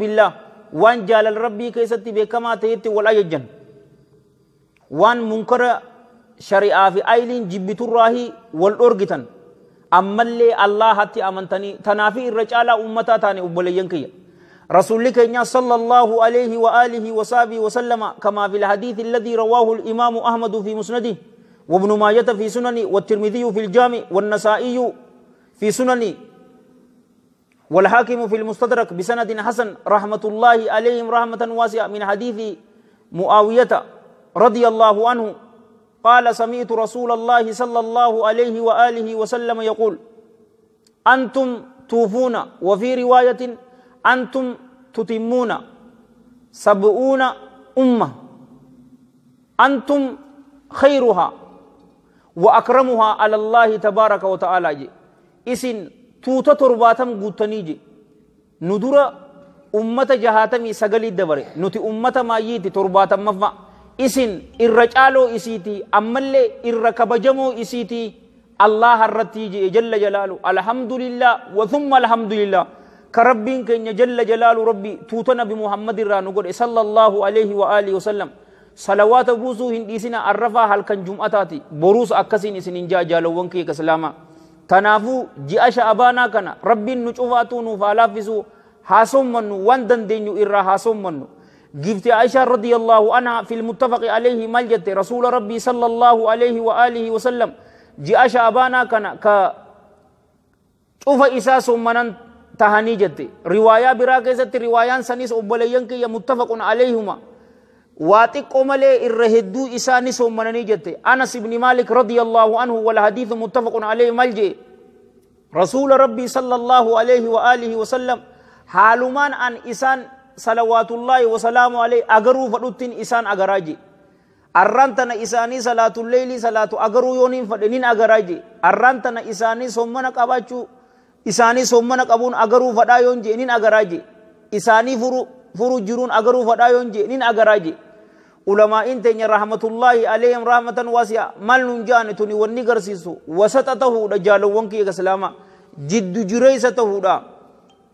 بالله وان جال ربي كيستي بكما تيت ولا يجن وان منكر شريعة في أيلين جبت الراهي والأرجتن أما اللي الله هتي أمنتني تنافي الرجال أمتا تاني أبليين كي رسولك إن صلى الله عليه وآله وصحبه وسلم كما في الحديث الذي رواه الإمام أحمد في مسنده وابن ماجة في سنن والترمذي في الجامع والنسائي في سنن والحاكم في المستدرك بسند حسن رحمة الله عليهم رحمة واسعة من حديث معاوية رضي الله عنه قال سمعت رسول الله صلى الله عليه وآله وسلم يقول أنتم توفون وفي رواية أنتم تتمون سبعون أمة أنتم خيرها وأكرمها على الله تبارك وتعالى إسن tuuta torbaatam guuttanii je nu dura ummata jahaatamii sagalii dabare nuti ummata maayyiiti torbaatammaffa isin irra caaloo isiiti ammallee irra kabajamoo isiiti الله الرتي جل جلاله الحمد لله وثم الحمد لله كربين كن جل جلاله ربي توتنا بمحمد الرانو قد صلى الله عليه وآله وسلم صلوات بوسو هنديسنا عرفها هل كان جمعتاتي بروس أكسين سننجا جالوان كي كسلاما Kanaafuu ji'a sha'abaanaa kana rabbiin nu cufaatuu nuuf haa laaffisu haa sommannu waan dandeenyu irraa haa sommannu. جبت عائشة رضي الله عنها في المتفق عليه ملجت رسول ربي صلى الله عليه وآله وسلم جاء شابانا كان ك شوف إساس من تهني جت رواية براكزة روايان سنيس أبليين كي متفق عليهما واتي كومالي الرهدو إساني سومنني جت أنس بن مالك رضي الله عنه والحديث متفق عليه ملجئ رسول ربي صلى الله عليه وآله وسلم حالمان أن إسان صلوات الله وسلام عليه أغرو فلوتين إسان أغراجي أرانتنا إساني صلاة الليل صلاة أغرو يونين فلنين أغراجي أرانتنا إساني سومنا كباچو إساني سومنا كبون أجروا فدا يونجي نين أغراجي إساني فرو فرو جرون أغرو فدا يونجي نين ulamaa'iin teenya rahmatullaahi alayhim rahmatan waasi'a maal nun jaane tuni wanni garsiisu wasaxa tahuudha jaalowwan kiyya islaamaa jiddu jireessa tahuudha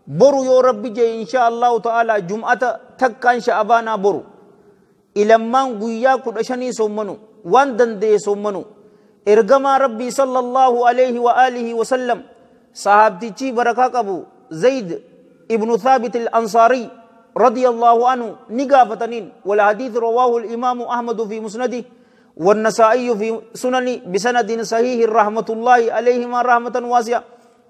boru yoo rabbi jee insha allahu ta'ala jum'ata takkaan sha'abaanaa boru ilammaan guyyaa kudha shanii soommanu waan danda'e soommanu ergamaa rabbii sallallahu alayhi wa aalihi wa sallam sahaabtichii barakaa qabu zayd ibnu thaabit al-ansaariy رضي الله عنه نقافتنين والحديث رواه الإمام أحمد في مسنده والنسائي في سنن بسند صحيح رحمة الله عليهما رحمة واسعة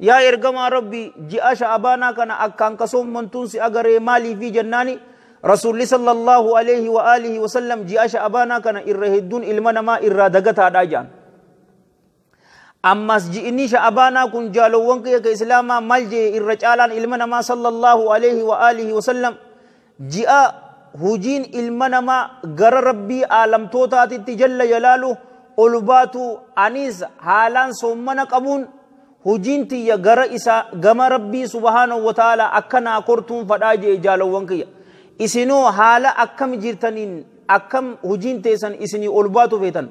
يا إرقما ربي جئاش أبانا كان أكان كسوم من تنسي أغر مالي في جناني رسول صلى الله عليه وآله وسلم جئاش أبانا كان إرهدون إلمنا ما إرادقتها داجان ammas ji'inni sha'abaanaa كن جالو ونقيا كإسلاما مالجي maal jee ما صلى الله عليه وآله وسلم ji'a hujiin ilma namaa gara rabbii aalamtootaatitti jalla yalaalu ol baatu anis haalaan somana qabuun hujiin tiyya gara isaa gama rabbii subhaanahu wataalaa ta'ala akkanaa kortuun fadhaa jee jaalawwan kiyya isinoo haala akkam jirtaniin akkam hujiin teessan isinii ol baatu feetan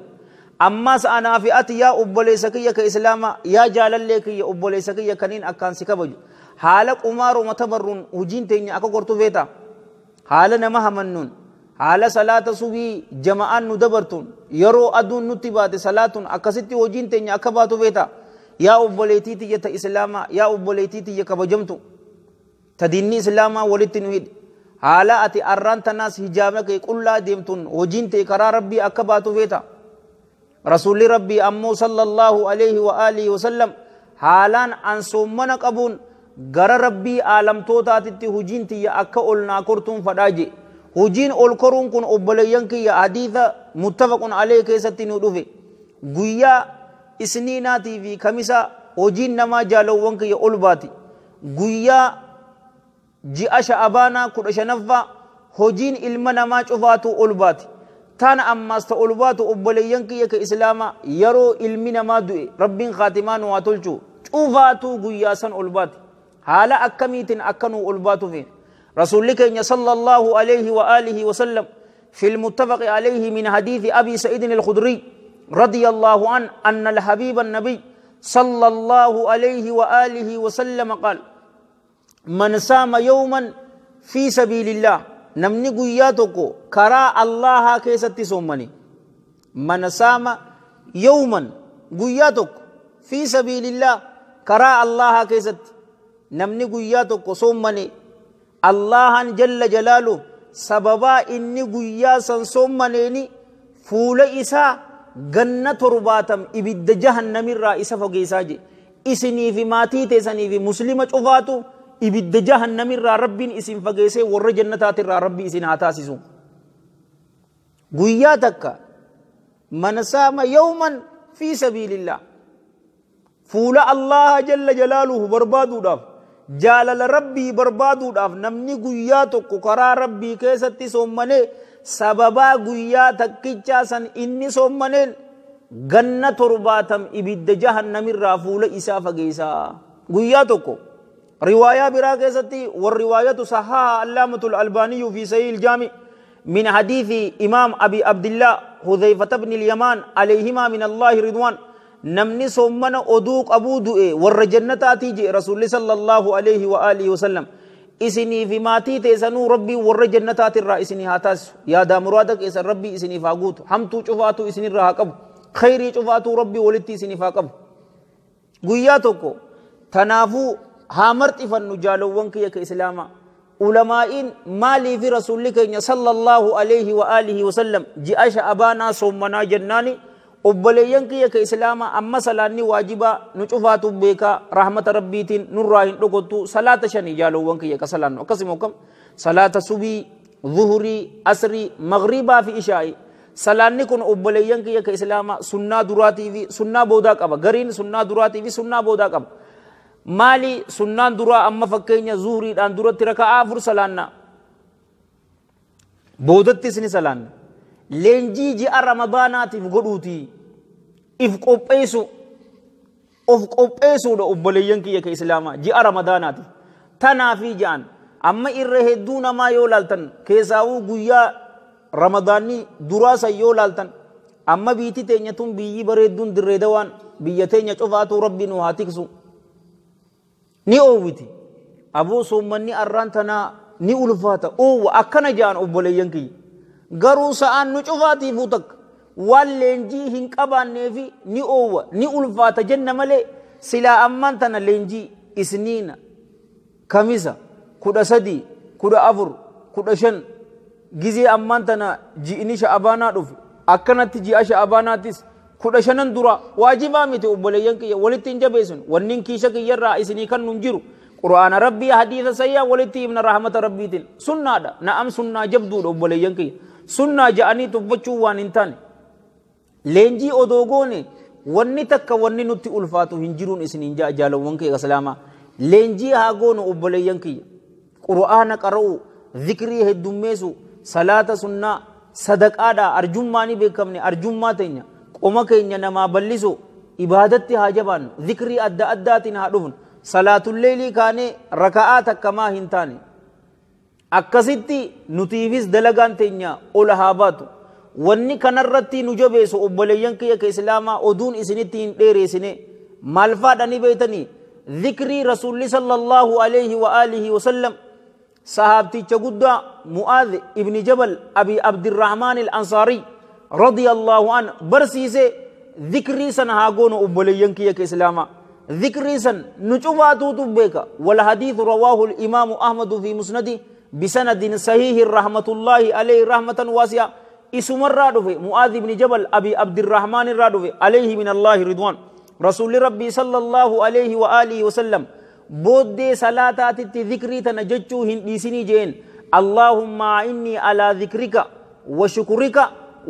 ammas anaa fi ati yaa obbolessa kiyya ka islaama yaa jaalallee kiyya obboleessa kiyya kaniin akkaan si kabaju haala qumaaruma tabarruun hujiin teenya akka kortu feetaa haala nama hamannuun haala salaata subii jama'aan nu dabartuun yeroo aduun nutti baate salaatuun akkasitti hojiin teenya akka baatu beeta yaa obboleetii tiyya ta islaamaa yaa obboleetii tiyya kabajamtu ta diinni islaamaa walitti nu hidhi haala ati arraan tanaas hijaama kee qullaa deemtuun hojiin tee karaa rabbii akka baatu beeta rasuulli rabbii ammoo sallallahu alaihi wa alihi wasallam haalaan ansoomana qabuun gara rabbii aalamtootaatitti hujiin tiyya akka ol naa kortuun fadhaa je hujiin ol koruun kun obboleeyyan kiyya hadiisa muttafaqun alee keessatti nu dhufe guyyaa isniinaatii fi kamisa hojiin namaa jaalowwan kiyya ol baati guyyaa ji'a sha'abaanaa kudha shanaffaa hojiin ilma namaa cufaatu ol baati tana ammaas ta ol baatu obboleeyyan kiyya ka islaama yeroo ilmi namaa du'e rabbiin kaatimaa nu haa tolchu san ol haala اكاميت اكنو الباتو في رسول لك صلى الله عليه واله وسلم في المتفق عليه من حديث أبي سعيد الخدري رضي الله عنه أن الحبيب النبي صلى الله عليه وآله وسلم قال من سام يوما في سبيل الله نمني قياتك كرا الله كيست سومني من سام يوما قياتك في سبيل الله كرا الله كيست namni guyyaa tokko soommane allahan jalla jalaalu sababaa inni guyyaa san soommaneeni fuula isaa ganna torbaatam ibidda jahannamirraa isa fogeessaa je isiniifi maatii teessaniifi muslima cufaatu ibidda jahannamirraa rabbiin isin fageessee warra jannataatirraa rabbi isin haa taasisu guyyaa takka man saama yawman fi sabiilillah fuula allaha jalla jalaaluhu barbaaduudhaaf jaalala rabbii barbaaduudhaaf namni guyyaa tokko karaa rabbii keessatti soommanee sababaa guyyaa takkichaa san inni soommaneen ganna torbaatam ibidda jahannamirraa fuula isaa fageessaa guyyaa tokko. رواية براكزتي والرواية صححها علامة الألباني في سيل الجامع من حديث إمام أبي عبد الله حذيفة بن اليمان عليهما من الله رضوان namni sommana oduu qabuu du'e warra jannataatii jee rasuulli sallallahu alaihi wa alihi wasallam isinii fi maatii teessanuu rabbii warra jannataatirraa isinii haa taasisu yaadaa muraada keessan rabbii isiniif haa guutu hamtuu cufaatu isinirraa haa qabu khayrii cufaatuu rabbii walitti isiniif haa qabu guyyaa tokko tanaafuu haa marxifannu jaalowwan kiyya ka islaamaa ulamaa'iin maalii fi rasuulli keenya sallallahu alaihi wa alihi wasallam ji'a sha'abaanaa sommanaa jennaani obboleeyyan kiyya ka islaama amma salaanni waajiba nu cufaatu beeka rahmata rabbiitiin nurraa hin dhokottu salaata shani jaalowwan kiyya ka salaannu akkasuma kam salaata subii zuhurii asrii magribaa fi ishaa'i salaanni kun obboleeyyan kiyya ka islaama sunnaa duraatii fi sunnaa boodaa qaba gariin sunnaa duraatii fi sunnaa boodaa qaba maali sunnaan duraa amma fakkeenya zuhuriidhaan duratti rakaa afur salaanna boodattis ni salaanna leenjii ji'a ramadaanaatiif godhuuti if qopheessu of qopheessuudha obboleeyyan kiyya islaamaa ji'a ramadaanaatiif tanaa ja'an amma irra hedduu namaa yoo laaltan keessaawuu guyyaa ramadaanii duraasa yoo laaltan amma biitti teenya tun biyyi bareedduun dirree dawaan biyya teenya cofaatu rabbi nu haa tiksu ni oowwiti aboo soommanni arraan tanaa ni ulfaata oowwa akkana ja'an obboleeyyan kiyya garuu sa'aan nu cufaatiifuu takka waan leenjii hin qabaanneefi ni oowwa ni ulfaata jenna malee silaa ammaan tana leenjii isniina kamisa kudha sadii kudha afur kudha shan gizee ammaan tana ji'ini sha'abaanaa dhufu akkanatti ji'a sha'abaanaattis kudha shanan dura waajibaa miti obboleeyyan kiyya walitti hin jabeessin wannin kiisha kiyyarraa isinii kan nun jiru qur'aana rabbii hadiisa sayyaa walitti himna rahmata rabbiitiin sunnaadha na'am sunnaa jabduudha obboleeyyan kiyya sunnaa ja'anii tuffachuu waan hin taane leenjii odoo goone wanni takka wanni nutti ulfaatu hin jiruun isin hin ja'a jaalawwan kee islaamaa leenjii haa goonu obboleeyyan kiyya qura'aana qara'u zikrii heddummeessu salaata sunnaa sadaqaadhaa arjummaa ni beekamne arjummaa teenya qoma keenya namaa bal'isu ibaadatti haa jabaannu zikrii adda addaatiin haa dhufnu salaatulleelii kaanee raka'aa takkamaa hin taane akkasitti nutiifis dalagaan teenya ola haa baatu wanni kanarratti nu jabeessu obboleeyyan kiyya ka islaamaa oduun isinitti hin dheereessine maal faadhanii beeytanii dhikrii rasuulli sallallahu alayhi wa aalihi wasallam sahaabticha guddaa mu'aadh ibni jabal abi abdirrahmaan al-ansaarii رضي الله عنه برسيسه ذكري سن هاغون أبوليين كيك إسلاما ذكري سن نجوباتو تبيك والحديث رواه الإمام أحمد في مسنده بسند صحيح رحمة الله عليه رحمة واسعة اسم الرادف معاذ بن جبل أبي عبد الرحمن الرادف عليه من الله رضوان رسول ربي صلى الله عليه وآله وسلم بود صلاتات ذكري تنججو هندسني جين اللهم إني على ذكرك وشكرك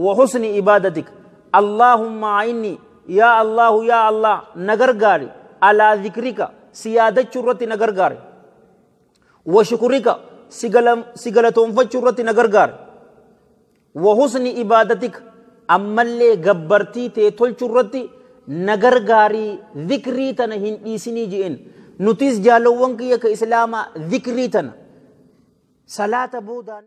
وحسن عبادتك اللهم إني يا الله يا الله نغرغاري على ذكرك سيادة شرة نغرغاري وشكرك si galatoonfachuu irratti na gargaara. husni ibaadatik ammallee gabbartii ta'e tolchuu irratti na gargaarii dhikrii tana hin dhiisinii je'en. Nutis jaalawwan kiyya ka Islaamaa dhikrii tana salaata boodaan.